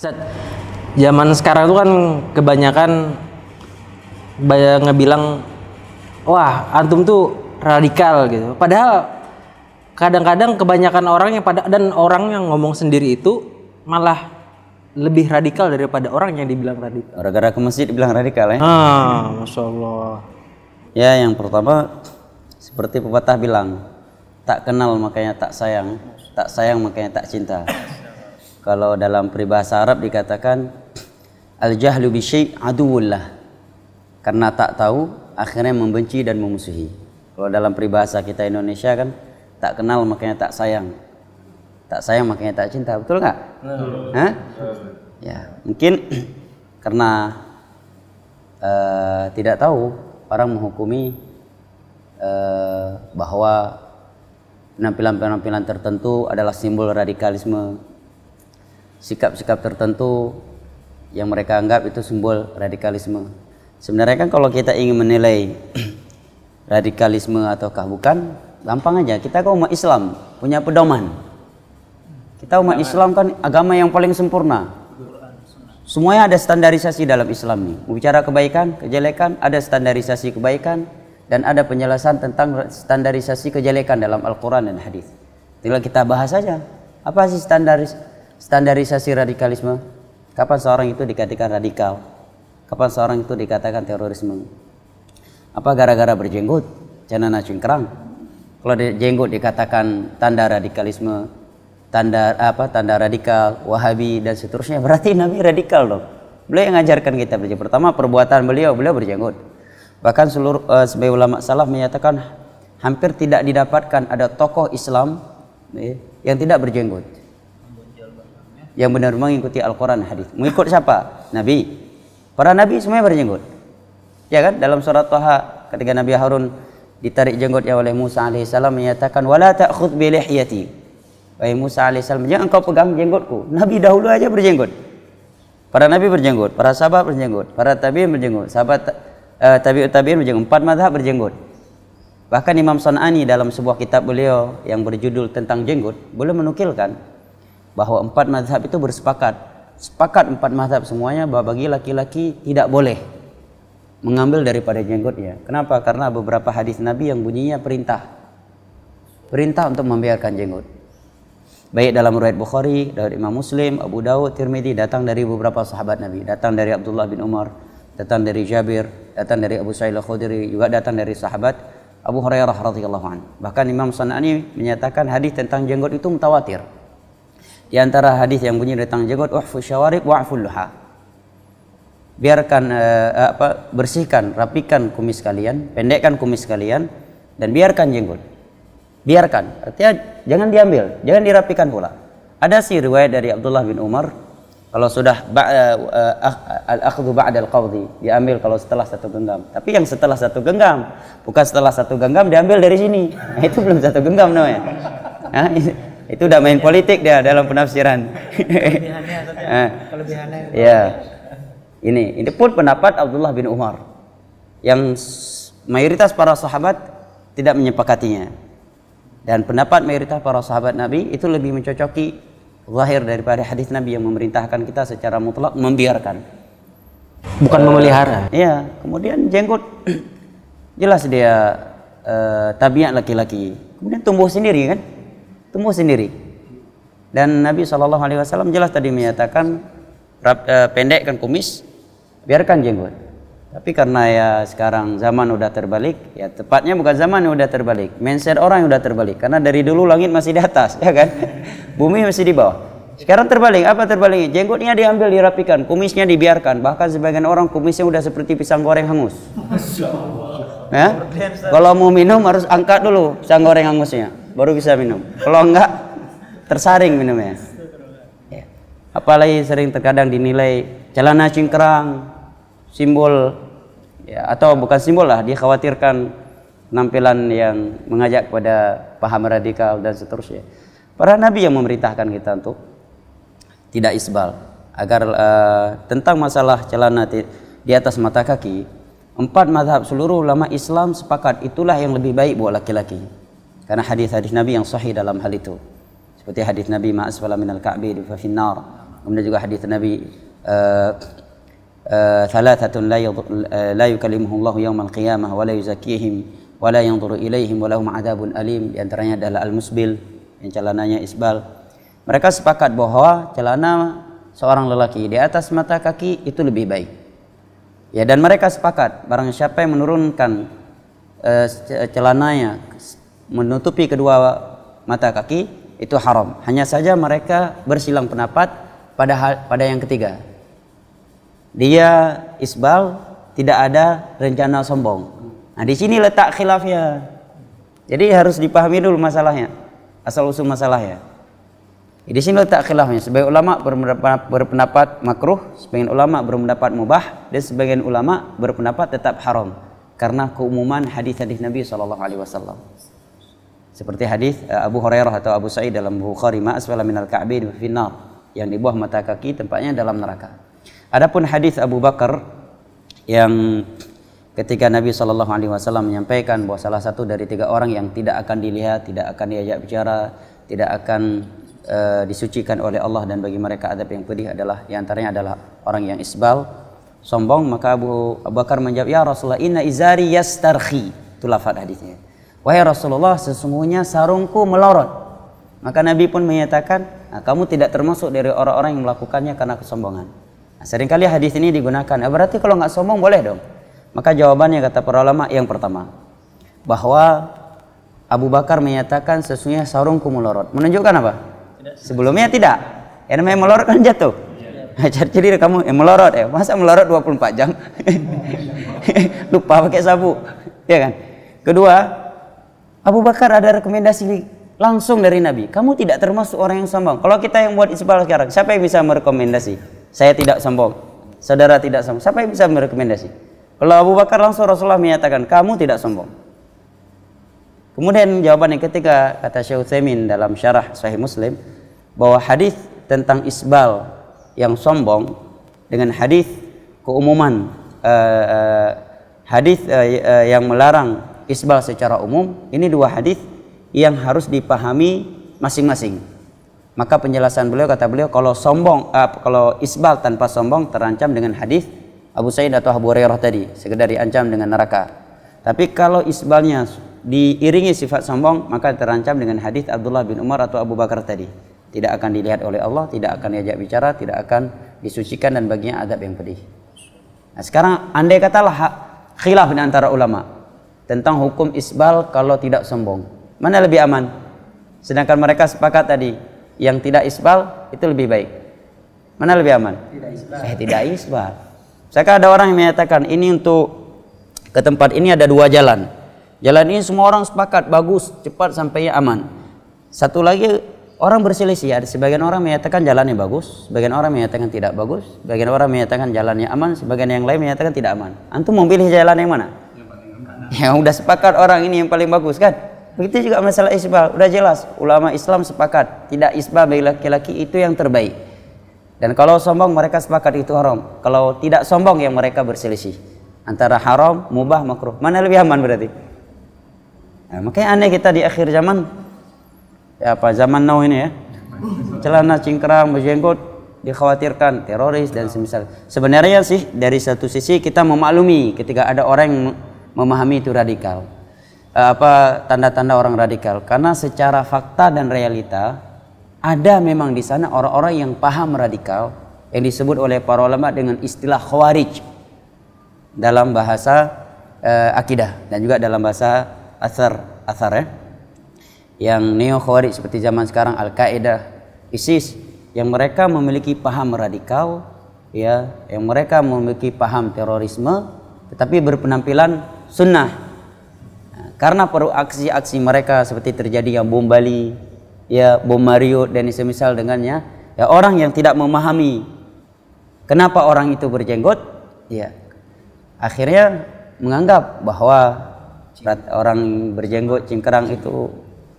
Zat, zaman sekarang itu kan kebanyakan banyak ngebilang wah antum tuh radikal gitu. Padahal kadang-kadang kebanyakan orang yang pada dan orang yang ngomong sendiri itu malah lebih radikal daripada orang yang dibilang radikal. Orang gara ke masjid dibilang radikal ya. Ah, masya Allah. Ya, yang pertama seperti pepatah bilang, tak kenal makanya tak sayang, tak sayang makanya tak cinta. Kalau dalam peribahasa Arab dikatakan al-jahlu bi aduwullah. Karena tak tahu akhirnya membenci dan memusuhi. Kalau dalam peribahasa kita Indonesia kan tak kenal makanya tak sayang. Tak sayang makanya tak cinta, betul nggak? Nah. Ya, mungkin karena uh, tidak tahu orang menghukumi uh, bahwa penampilan-penampilan tertentu adalah simbol radikalisme sikap-sikap tertentu yang mereka anggap itu simbol radikalisme. Sebenarnya kan kalau kita ingin menilai radikalisme ataukah bukan, gampang aja. Kita kan umat Islam, punya pedoman. Kita umat Islam kan agama yang paling sempurna. Semuanya ada standarisasi dalam Islam nih. Bicara kebaikan, kejelekan, ada standarisasi kebaikan dan ada penjelasan tentang standarisasi kejelekan dalam Al-Qur'an dan hadis. Tinggal kita bahas saja. Apa sih standaris standarisasi radikalisme? Kapan seorang itu dikatakan radikal? Kapan seorang itu dikatakan terorisme? Apa gara-gara berjenggot? Jangan kerang. Kalau jenggot dikatakan tanda radikalisme, tanda apa? Tanda radikal, Wahabi dan seterusnya. Berarti Nabi radikal dong. Beliau yang ngajarkan kita berjenggot. Pertama perbuatan beliau, beliau berjenggot. Bahkan seluruh uh, sebagai ulama salaf menyatakan hampir tidak didapatkan ada tokoh Islam eh, yang tidak berjenggot yang benar-benar mengikuti Al-Quran hadis. Mengikut siapa? Nabi. Para Nabi semuanya berjenggot. Ya kan? Dalam surat Taha ketika Nabi Harun ditarik jenggotnya oleh Musa AS menyatakan wala ta'khud bilihyati wahai Musa AS jangan kau pegang jenggotku Nabi dahulu aja berjenggot para Nabi berjenggot para sahabat berjenggot para tabi'in berjenggot sahabat uh, tabi'ut tabi'in berjenggot empat madhab berjenggot bahkan Imam Sanani dalam sebuah kitab beliau yang berjudul tentang jenggot boleh menukilkan bahwa empat mazhab itu bersepakat. Sepakat empat mazhab semuanya bahwa bagi laki-laki tidak boleh mengambil daripada jenggotnya. Kenapa? Karena beberapa hadis Nabi yang bunyinya perintah. Perintah untuk membiarkan jenggot. Baik dalam riwayat Bukhari, dari Imam Muslim, Abu Dawud, Tirmidzi datang dari beberapa sahabat Nabi, datang dari Abdullah bin Umar, datang dari Jabir, datang dari Abu Sa'id Al-Khudri, juga datang dari sahabat Abu Hurairah radhiyallahu anhu. Bahkan Imam Sanani menyatakan hadis tentang jenggot itu mutawatir. Di antara hadis yang bunyi tentang jenggot, wafu syawarib wa'ful luha." Biarkan uh, apa bersihkan, rapikan kumis kalian, pendekkan kumis kalian dan biarkan jenggot. Biarkan. Artinya jangan diambil, jangan dirapikan pula. Ada si riwayat dari Abdullah bin Umar kalau sudah eh, eh, al-akhdhu ba'da al diambil kalau setelah satu genggam tapi yang setelah satu genggam bukan setelah satu genggam diambil dari sini nah, itu belum satu genggam namanya nah, itu udah main iya. politik dia dalam penafsiran kelebihannya, ah. kelebihannya. ya ini ini pun pendapat Abdullah bin Umar yang mayoritas para sahabat tidak menyepakatinya dan pendapat mayoritas para sahabat Nabi itu lebih mencocoki lahir daripada hadis Nabi yang memerintahkan kita secara mutlak membiarkan bukan eh, memelihara iya kemudian jenggot jelas dia uh, tabiat laki-laki kemudian tumbuh sendiri kan tumbuh sendiri. Dan Nabi Shallallahu Alaihi Wasallam jelas tadi menyatakan pendek eh, kan pendekkan kumis, biarkan jenggot. Tapi karena ya sekarang zaman udah terbalik, ya tepatnya bukan zaman yang udah terbalik, mindset orang yang udah terbalik. Karena dari dulu langit masih di atas, ya kan? Bumi masih di bawah. Sekarang terbalik, apa terbaliknya? Jenggotnya diambil, dirapikan, kumisnya dibiarkan. Bahkan sebagian orang kumisnya udah seperti pisang goreng hangus. Ya? Kalau mau minum harus angkat dulu pisang goreng hangusnya baru bisa minum. Kalau enggak tersaring minumnya. Ya. Apalagi sering terkadang dinilai celana cingkrang, simbol ya atau bukan simbol lah, dikhawatirkan khawatirkan penampilan yang mengajak kepada paham radikal dan seterusnya. Para nabi yang memerintahkan kita untuk tidak isbal agar uh, tentang masalah celana di atas mata kaki empat mazhab seluruh ulama Islam sepakat itulah yang lebih baik buat laki-laki. Karena hadis-hadis Nabi yang sahih dalam hal itu. Seperti hadis Nabi ma'asfala minal ka'bi fa finnar. Kemudian juga hadis Nabi uh, uh, thalathatun la, yud, uh, la yukallimuhum Allah yawmal qiyamah wa la yuzakihim wa la yanzuru ilaihim wa lahum adabun alim. Di antaranya adalah al-musbil yang celananya isbal. Mereka sepakat bahwa celana seorang lelaki di atas mata kaki itu lebih baik. Ya dan mereka sepakat barang siapa yang menurunkan uh, celananya menutupi kedua mata kaki itu haram. Hanya saja mereka bersilang pendapat pada hal, pada yang ketiga. Dia isbal tidak ada rencana sombong. Nah, di sini letak khilafnya. Jadi harus dipahami dulu masalahnya. Asal usul masalahnya. Di sini letak khilafnya. Sebagian ulama berpendapat, berpendapat makruh, sebagian ulama berpendapat mubah, dan sebagian ulama berpendapat tetap haram karena keumuman hadis-hadis Nabi saw. Seperti hadis eh, Abu Hurairah atau Abu Sa'id dalam Bukhari ma asfala minal di finnar yang di bawah mata kaki tempatnya dalam neraka. Adapun hadis Abu Bakar yang ketika Nabi Shallallahu Alaihi Wasallam menyampaikan bahwa salah satu dari tiga orang yang tidak akan dilihat, tidak akan diajak bicara, tidak akan uh, disucikan oleh Allah dan bagi mereka adab yang pedih adalah yang antaranya adalah orang yang isbal, sombong. Maka Abu, Bakar menjawab, Ya Rasulullah, inna izari yastarhi. Itu lafad hadisnya Wahai Rasulullah, sesungguhnya sarungku melorot. Maka Nabi pun menyatakan, nah, kamu tidak termasuk dari orang-orang yang melakukannya karena kesombongan. Nah, seringkali hadis ini digunakan. Nah, berarti kalau nggak sombong boleh dong. Maka jawabannya kata para ulama yang pertama bahwa Abu Bakar menyatakan sesungguhnya sarungku melorot. Menunjukkan apa? Sebelumnya tidak. Yang namanya melorot kan jatuh. Ya. Jadi kamu yang eh, melorot ya. Masa melorot 24 jam? Lupa pakai sabu. Ya kan? Kedua, Abu Bakar ada rekomendasi langsung dari Nabi. Kamu tidak termasuk orang yang sombong. Kalau kita yang buat isbal sekarang, siapa yang bisa merekomendasi? Saya tidak sombong. Saudara tidak sombong. Siapa yang bisa merekomendasi? Kalau Abu Bakar langsung Rasulullah menyatakan, kamu tidak sombong. Kemudian jawaban yang ketiga kata Syekh Utsaimin dalam syarah Sahih Muslim bahwa hadis tentang isbal yang sombong dengan hadis keumuman uh, uh, hadis uh, uh, yang melarang isbal secara umum, ini dua hadis yang harus dipahami masing-masing. Maka penjelasan beliau kata beliau kalau sombong uh, kalau isbal tanpa sombong terancam dengan hadis Abu Sa'id atau Abu Hurairah tadi, sekedar diancam dengan neraka. Tapi kalau isbalnya diiringi sifat sombong maka terancam dengan hadis Abdullah bin Umar atau Abu Bakar tadi. Tidak akan dilihat oleh Allah, tidak akan diajak bicara, tidak akan disucikan dan baginya adab yang pedih. Nah, sekarang andai katalah khilaf di antara ulama, tentang hukum isbal kalau tidak sombong. Mana lebih aman? Sedangkan mereka sepakat tadi yang tidak isbal itu lebih baik. Mana lebih aman? Tidak isbal. Eh, tidak isbal. Saya ada orang yang menyatakan ini untuk ke tempat ini ada dua jalan. Jalan ini semua orang sepakat bagus, cepat sampai aman. Satu lagi orang berselisih. Ada sebagian orang menyatakan jalannya bagus, sebagian orang menyatakan tidak bagus, sebagian orang menyatakan jalannya aman, sebagian yang lain menyatakan tidak aman. Antum memilih jalan yang mana? Ya udah sepakat orang ini yang paling bagus kan? Begitu juga masalah isbal, udah jelas ulama Islam sepakat tidak isbal bagi laki-laki itu yang terbaik. Dan kalau sombong mereka sepakat itu haram. Kalau tidak sombong yang mereka berselisih antara haram, mubah, makruh. Mana lebih aman berarti? Nah, makanya aneh kita di akhir zaman ya apa zaman now ini ya. Celana cingkrang, berjenggot, dikhawatirkan teroris dan semisal. Sebenarnya sih dari satu sisi kita memaklumi ketika ada orang memahami itu radikal. Eh, apa tanda-tanda orang radikal? Karena secara fakta dan realita ada memang di sana orang-orang yang paham radikal yang disebut oleh para ulama dengan istilah khawarij dalam bahasa uh, akidah dan juga dalam bahasa asar asar ya. Yang neo khawarij seperti zaman sekarang Al-Qaeda, ISIS yang mereka memiliki paham radikal ya, yang mereka memiliki paham terorisme tetapi berpenampilan sunnah karena perlu aksi-aksi mereka seperti terjadi yang bom Bali ya bom Mario dan semisal dengannya ya orang yang tidak memahami kenapa orang itu berjenggot ya akhirnya menganggap bahwa orang berjenggot cingkrang itu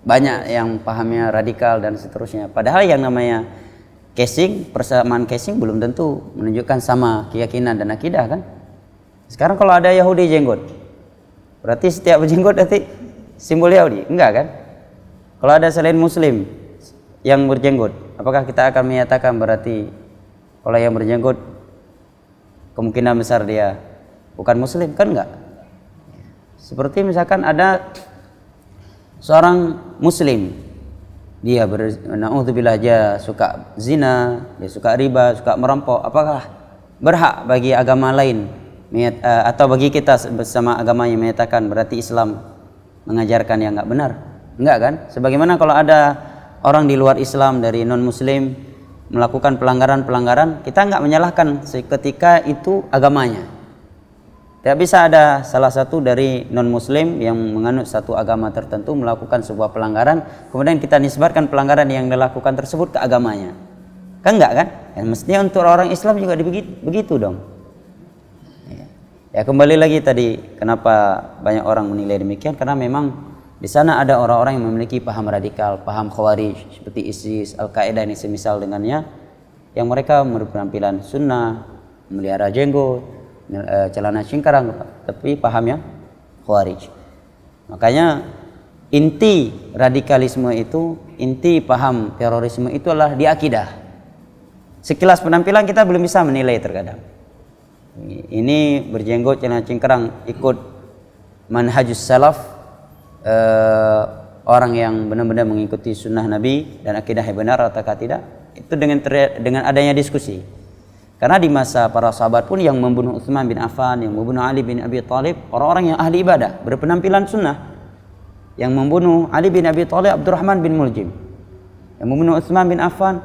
banyak yang pahamnya radikal dan seterusnya. Padahal yang namanya casing, persamaan casing belum tentu menunjukkan sama keyakinan dan akidah kan. Sekarang kalau ada Yahudi jenggot, Berarti setiap berjenggot berarti simbol Yahudi? Enggak kan? Kalau ada selain muslim yang berjenggot, apakah kita akan menyatakan berarti kalau yang berjenggot kemungkinan besar dia bukan muslim kan enggak? Seperti misalkan ada seorang muslim dia berna'udzubillah dia suka zina, dia suka riba, suka merampok, apakah berhak bagi agama lain Eh, atau bagi kita bersama agama yang menyatakan berarti Islam mengajarkan yang nggak benar nggak kan sebagaimana kalau ada orang di luar Islam dari non Muslim melakukan pelanggaran-pelanggaran kita nggak menyalahkan seketika itu agamanya tidak bisa ada salah satu dari non Muslim yang menganut satu agama tertentu melakukan sebuah pelanggaran kemudian kita nisbatkan pelanggaran yang dilakukan tersebut ke agamanya kan nggak kan ya, mestinya untuk orang Islam juga begitu, begitu dong Ya kembali lagi tadi kenapa banyak orang menilai demikian karena memang di sana ada orang-orang yang memiliki paham radikal, paham khawarij seperti ISIS, Al-Qaeda ini semisal dengannya yang mereka berpenampilan sunnah, melihara jenggot, eh, celana cingkrang tapi paham yang khawarij. Makanya inti radikalisme itu, inti paham terorisme itu adalah di akidah. Sekilas penampilan kita belum bisa menilai terkadang ini berjenggot celana cingkrang ikut manhajus salaf eh, orang yang benar-benar mengikuti sunnah Nabi dan akidah yang benar ataukah tidak itu dengan dengan adanya diskusi karena di masa para sahabat pun yang membunuh Utsman bin Affan yang membunuh Ali bin Abi Thalib orang-orang yang ahli ibadah berpenampilan sunnah yang membunuh Ali bin Abi Thalib Abdurrahman bin Muljim yang membunuh Utsman bin Affan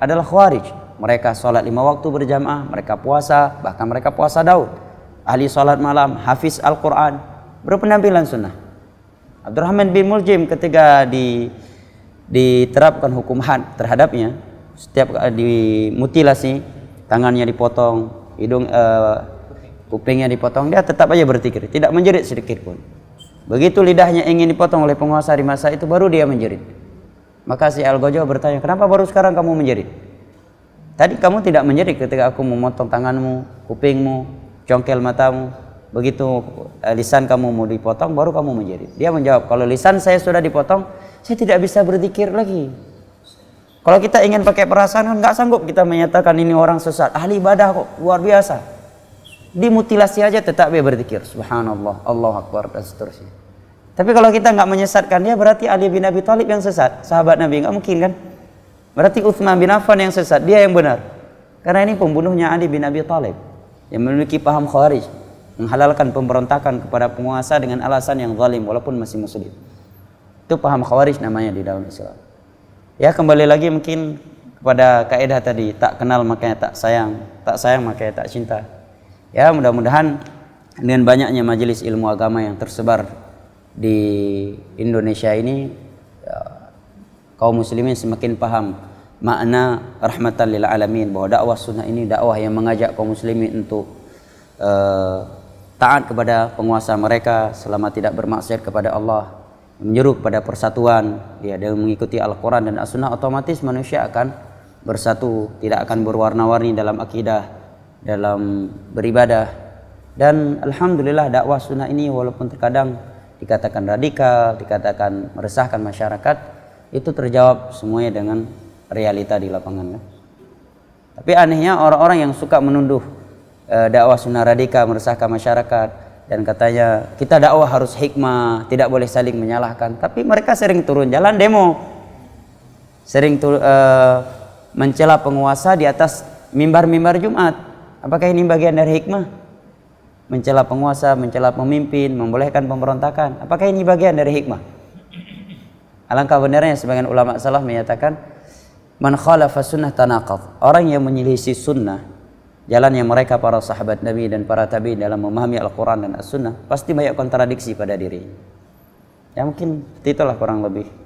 adalah Khawarij mereka sholat lima waktu berjamaah, mereka puasa, bahkan mereka puasa Daud. Ahli sholat malam, hafiz Al-Quran, berpenampilan sunnah. Abdurrahman bin Muljim ketika di, diterapkan hukum had terhadapnya, setiap eh, dimutilasi, tangannya dipotong, hidung uh, kupingnya dipotong, dia tetap aja berzikir, tidak menjerit sedikit pun. Begitu lidahnya ingin dipotong oleh penguasa di masa itu, baru dia menjerit. Maka si Al-Gojo bertanya, kenapa baru sekarang kamu menjerit? Tadi kamu tidak menjerit ketika aku memotong tanganmu, kupingmu, congkel matamu. Begitu eh, lisan kamu mau dipotong, baru kamu menjerit. Dia menjawab, kalau lisan saya sudah dipotong, saya tidak bisa berzikir lagi. Kalau kita ingin pakai perasaan kan nggak sanggup kita menyatakan ini orang sesat. Ahli ibadah kok, luar biasa. Dimutilasi aja tetap dia berzikir. Subhanallah, Allah Akbar, dan seterusnya. Tapi kalau kita nggak menyesatkan dia berarti Ali bin Abi Thalib yang sesat. Sahabat Nabi nggak mungkin kan? Berarti Uthman bin Affan yang sesat, dia yang benar. Karena ini pembunuhnya Ali bin Abi Thalib yang memiliki paham khawarij, menghalalkan pemberontakan kepada penguasa dengan alasan yang zalim walaupun masih muslim. Itu paham khawarij namanya di dalam Islam. Ya kembali lagi mungkin kepada kaidah tadi, tak kenal makanya tak sayang, tak sayang makanya tak cinta. Ya mudah-mudahan dengan banyaknya majelis ilmu agama yang tersebar di Indonesia ini kaum muslimin semakin paham makna rahmatan lil alamin bahwa dakwah sunnah ini dakwah yang mengajak kaum muslimin untuk uh, taat kepada penguasa mereka selama tidak bermaksiat kepada Allah menyeru kepada persatuan ya dengan mengikuti Al-Qur'an dan As-Sunnah otomatis manusia akan bersatu tidak akan berwarna-warni dalam akidah dalam beribadah dan alhamdulillah dakwah sunnah ini walaupun terkadang dikatakan radikal dikatakan meresahkan masyarakat itu terjawab semuanya dengan realita di lapangan kan? tapi anehnya orang-orang yang suka menunduh e, dakwah sunnah radikal meresahkan masyarakat dan katanya kita dakwah harus hikmah tidak boleh saling menyalahkan tapi mereka sering turun jalan demo sering tu, e, eh, mencela penguasa di atas mimbar-mimbar Jumat apakah ini bagian dari hikmah mencela penguasa mencela pemimpin membolehkan pemberontakan apakah ini bagian dari hikmah Alangkah benarnya sebagian ulama salaf menyatakan man khalafa sunnah tanaqad. Orang yang menyelisih sunnah jalan yang mereka para sahabat Nabi dan para tabi'in dalam memahami Al-Qur'an dan As-Sunnah pasti banyak kontradiksi pada diri. Ya mungkin itulah kurang lebih